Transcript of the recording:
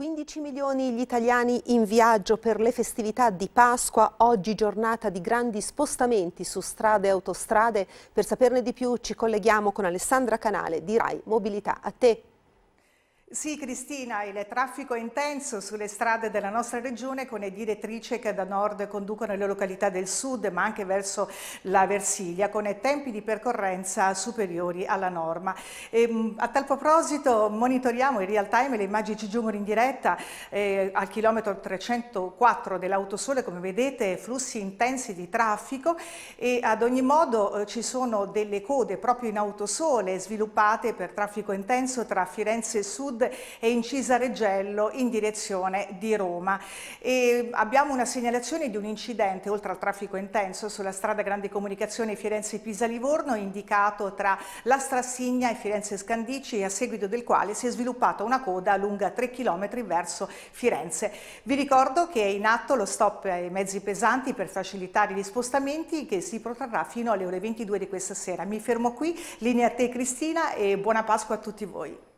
15 milioni gli italiani in viaggio per le festività di Pasqua, oggi giornata di grandi spostamenti su strade e autostrade. Per saperne di più ci colleghiamo con Alessandra Canale di RAI Mobilità. A te. Sì, Cristina, il traffico è intenso sulle strade della nostra regione con le direttrici che da nord conducono le località del sud ma anche verso la Versilia con tempi di percorrenza superiori alla norma. E, ehm, a tal proposito monitoriamo in real time le immagini di Giumor in diretta eh, al chilometro 304 dell'autosole, come vedete flussi intensi di traffico e ad ogni modo eh, ci sono delle code proprio in autosole sviluppate per traffico intenso tra Firenze Sud sud e in Cisareggello in direzione di Roma. E abbiamo una segnalazione di un incidente, oltre al traffico intenso, sulla strada Grande Comunicazione Firenze-Pisa-Livorno, indicato tra la Strassigna e Firenze-Scandici, a seguito del quale si è sviluppata una coda lunga 3 km verso Firenze. Vi ricordo che è in atto lo stop ai mezzi pesanti per facilitare gli spostamenti che si protrarrà fino alle ore 22 di questa sera. Mi fermo qui, linea a te Cristina e buona Pasqua a tutti voi.